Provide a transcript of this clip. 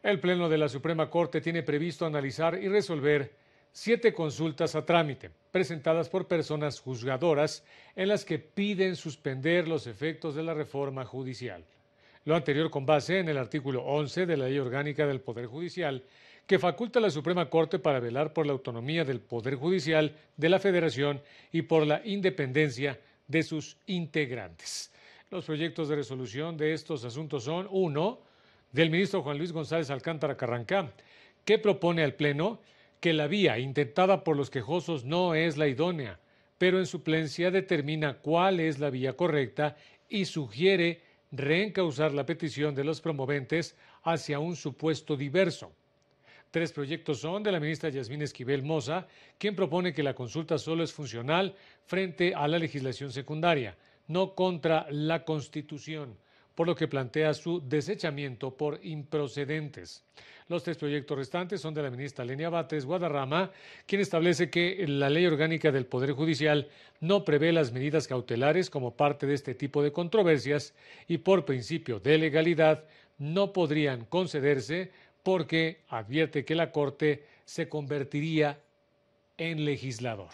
El Pleno de la Suprema Corte tiene previsto analizar y resolver siete consultas a trámite, presentadas por personas juzgadoras, en las que piden suspender los efectos de la reforma judicial. Lo anterior con base en el artículo 11 de la Ley Orgánica del Poder Judicial, que faculta a la Suprema Corte para velar por la autonomía del Poder Judicial de la Federación y por la independencia de sus integrantes. Los proyectos de resolución de estos asuntos son uno del ministro Juan Luis González Alcántara Carrancá, que propone al Pleno que la vía intentada por los quejosos no es la idónea, pero en suplencia determina cuál es la vía correcta y sugiere reencauzar la petición de los promoventes hacia un supuesto diverso. Tres proyectos son de la ministra Yasmín Esquivel Moza, quien propone que la consulta solo es funcional frente a la legislación secundaria, no contra la Constitución por lo que plantea su desechamiento por improcedentes. Los tres proyectos restantes son de la ministra Lenia Bates Guadarrama, quien establece que la ley orgánica del Poder Judicial no prevé las medidas cautelares como parte de este tipo de controversias y por principio de legalidad no podrían concederse porque advierte que la Corte se convertiría en legislador.